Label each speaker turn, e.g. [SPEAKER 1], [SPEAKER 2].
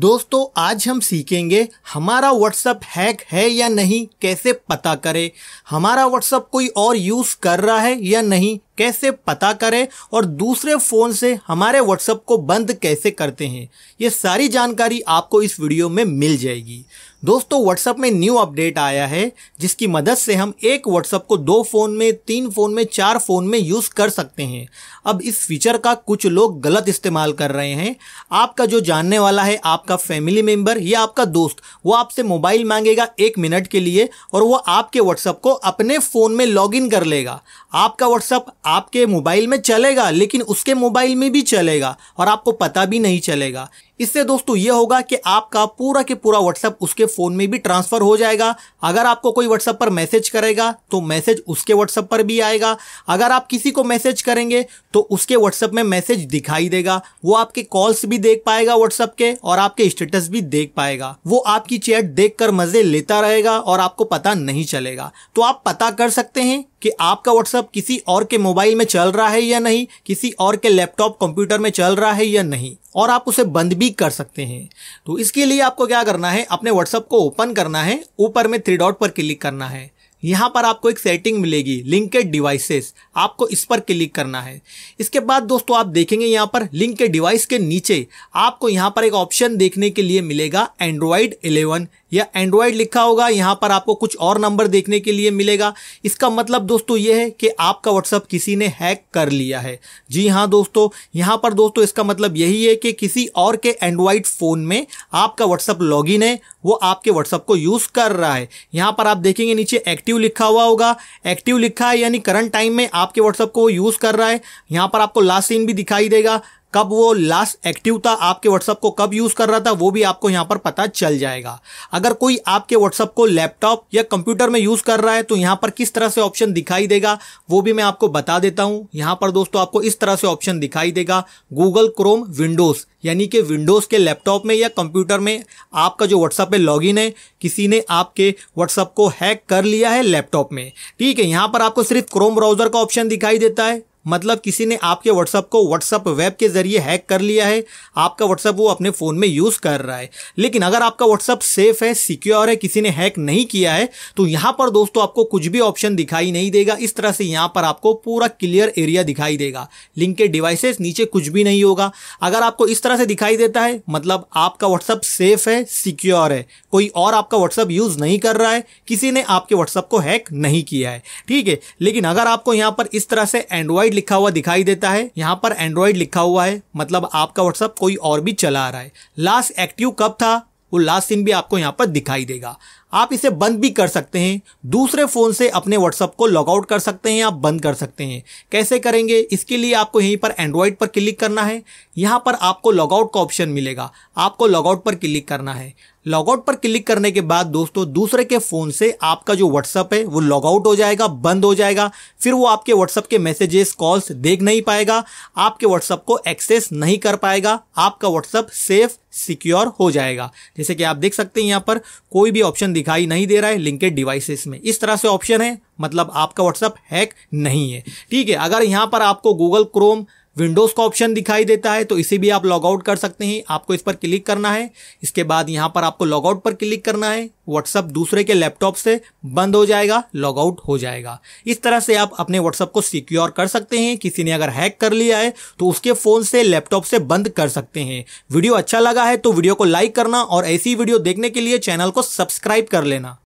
[SPEAKER 1] दोस्तों आज हम सीखेंगे हमारा व्हाट्सअप हैक है या नहीं कैसे पता करें हमारा व्हाट्सअप कोई और यूज़ कर रहा है या नहीं कैसे पता करें और दूसरे फ़ोन से हमारे व्हाट्सएप को बंद कैसे करते हैं ये सारी जानकारी आपको इस वीडियो में मिल जाएगी दोस्तों व्हाट्सएप में न्यू अपडेट आया है जिसकी मदद से हम एक व्हाट्सअप को दो फ़ोन में तीन फ़ोन में चार फ़ोन में यूज़ कर सकते हैं अब इस फीचर का कुछ लोग गलत इस्तेमाल कर रहे हैं आपका जो जानने वाला है आपका फैमिली मेम्बर या आपका दोस्त वो आपसे मोबाइल मांगेगा एक मिनट के लिए और वो आपके व्हाट्सएप को अपने फ़ोन में लॉग कर लेगा आपका व्हाट्सएप आपके मोबाइल में चलेगा लेकिन उसके मोबाइल में भी चलेगा और आपको पता भी नहीं चलेगा इससे दोस्तों ये होगा कि आपका पूरा के पूरा व्हाट्सएप उसके फोन में भी ट्रांसफर हो जाएगा अगर आपको कोई व्हाट्सएप पर मैसेज करेगा तो मैसेज उसके व्हाट्सएप पर भी आएगा अगर आप किसी को मैसेज करेंगे तो उसके व्हाट्सएप में मैसेज दिखाई देगा वो आपके कॉल्स भी देख पाएगा व्हाट्सएप के और आपके स्टेटस भी देख पाएगा वो आपकी चैट देख कर मजे लेता रहेगा और आपको पता नहीं चलेगा तो आप पता कर सकते हैं कि आपका व्हाट्सएप किसी और के मोबाइल में चल रहा है या नहीं किसी और के लैपटॉप कंप्यूटर में चल रहा है या नहीं और आप उसे बंद भी भी कर सकते हैं तो इसके लिए आपको क्या करना है अपने व्हाट्सअप को ओपन करना है ऊपर में थ्री डॉट पर क्लिक करना है यहाँ पर आपको एक सेटिंग मिलेगी लिंकेड डिवाइसेस आपको इस पर क्लिक करना है इसके बाद दोस्तों आप देखेंगे यहाँ पर लिंक के डिवाइस के नीचे आपको यहाँ पर एक ऑप्शन देखने के लिए मिलेगा एंड्रॉयड 11 या एंड्रॉयड लिखा होगा यहाँ पर आपको कुछ और नंबर देखने के लिए मिलेगा इसका मतलब दोस्तों ये है कि आपका व्हाट्सअप किसी ने हैक कर लिया है जी हाँ दोस्तों यहाँ पर दोस्तों इसका मतलब यही है कि किसी और के एंड्रॉयड फ़ोन में आपका व्हाट्सअप लॉग है वो आपके व्हाट्सअप को यूज़ कर रहा है यहाँ पर आप देखेंगे नीचे एक्टिव लिखा हुआ होगा एक्टिव लिखा है यानी करंट टाइम में आपके व्हाट्सअप को यूज़ कर रहा है यहाँ पर आपको लास्ट सीन भी दिखाई देगा कब वो लास्ट एक्टिव था आपके व्हाट्सअप को कब यूज़ कर रहा था वो भी आपको यहाँ पर पता चल जाएगा अगर कोई आपके व्हाट्सअप को लैपटॉप या कंप्यूटर में यूज़ कर रहा है तो यहाँ पर किस तरह से ऑप्शन दिखाई देगा वो भी मैं आपको बता देता हूँ यहाँ पर दोस्तों आपको इस तरह से ऑप्शन दिखाई देगा गूगल क्रोम विंडोज़ यानी कि विंडोज़ के लैपटॉप में या कंप्यूटर में आपका जो व्हाट्सअप पे लॉगिन है किसी ने आपके व्हाट्सअप को हैक कर लिया है लैपटॉप में ठीक है यहाँ पर आपको सिर्फ क्रोम ब्राउज़र का ऑप्शन दिखाई देता है मतलब किसी ने आपके व्हाट्सअप को व्हाट्सअप वेब के जरिए हैक कर लिया है आपका व्हाट्सअप वो अपने फ़ोन में यूज़ कर रहा है लेकिन अगर आपका व्हाट्सअप सेफ है सिक्योर है किसी ने हैक नहीं किया है तो यहाँ पर दोस्तों आपको कुछ भी ऑप्शन दिखाई नहीं देगा इस तरह से यहाँ पर आपको पूरा क्लियर एरिया दिखाई देगा लिंक के डिवाइसेस नीचे कुछ भी नहीं होगा अगर आपको इस तरह से दिखाई देता है मतलब आपका व्हाट्सअप सेफ है सिक्योर है कोई और आपका व्हाट्सअप यूज़ नहीं कर रहा है किसी ने आपके व्हाट्सअप को हैक नहीं किया है ठीक है लेकिन अगर आपको यहाँ पर इस तरह से एंड्रॉइड लिखा हुआ दिखाई देता है यहाँ पर एंड्रॉइड लिखा हुआ है मतलब आपका व्हाट्सअप कोई और भी चला रहा है लास्ट एक्टिव कब था वो लास्ट सीन भी आपको यहाँ पर दिखाई देगा आप इसे बंद भी कर सकते हैं दूसरे फ़ोन से अपने व्हाट्सअप को लॉगआउट कर सकते हैं या बंद कर सकते हैं कैसे करेंगे इसके लिए आपको यहीं पर एंड्रॉयड पर क्लिक करना है यहाँ पर आपको लॉगआउट का ऑप्शन मिलेगा आपको लॉगआउट पर क्लिक करना है लॉगआउट पर क्लिक करने के बाद दोस्तों दूसरे के फोन से आपका जो व्हाट्सअप है वो लॉगआउट हो जाएगा बंद हो जाएगा फिर वो आपके व्हाट्सअप के मैसेजेस कॉल्स देख नहीं पाएगा आपके व्हाट्सअप को एक्सेस नहीं कर पाएगा आपका व्हाट्सअप सेफ सिक्योर हो जाएगा जैसे कि आप देख सकते हैं यहाँ पर कोई भी ऑप्शन दिखाई नहीं दे रहा है लिंकेड डिवाइसेस में इस तरह से ऑप्शन है मतलब आपका व्हाट्सअप हैक नहीं है ठीक है अगर यहाँ पर आपको गूगल क्रोम विंडोज़ का ऑप्शन दिखाई देता है तो इसे भी आप लॉगआउट कर सकते हैं आपको इस पर क्लिक करना है इसके बाद यहाँ पर आपको लॉगआउट पर क्लिक करना है व्हाट्सअप दूसरे के लैपटॉप से बंद हो जाएगा लॉगआउट हो जाएगा इस तरह से आप अपने व्हाट्सअप को सिक्योर कर सकते हैं किसी ने अगर हैक कर लिया है तो उसके फ़ोन से लैपटॉप से बंद कर सकते हैं वीडियो अच्छा लगा है तो वीडियो को लाइक करना और ऐसी वीडियो देखने के लिए चैनल को सब्सक्राइब कर लेना